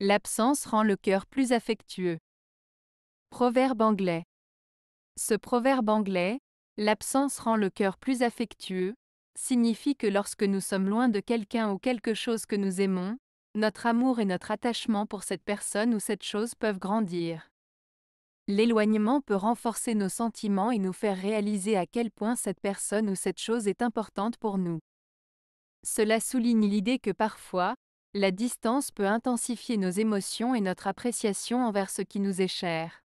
L'absence rend le cœur plus affectueux. Proverbe anglais. Ce proverbe anglais, l'absence rend le cœur plus affectueux, signifie que lorsque nous sommes loin de quelqu'un ou quelque chose que nous aimons, notre amour et notre attachement pour cette personne ou cette chose peuvent grandir. L'éloignement peut renforcer nos sentiments et nous faire réaliser à quel point cette personne ou cette chose est importante pour nous. Cela souligne l'idée que parfois, la distance peut intensifier nos émotions et notre appréciation envers ce qui nous est cher.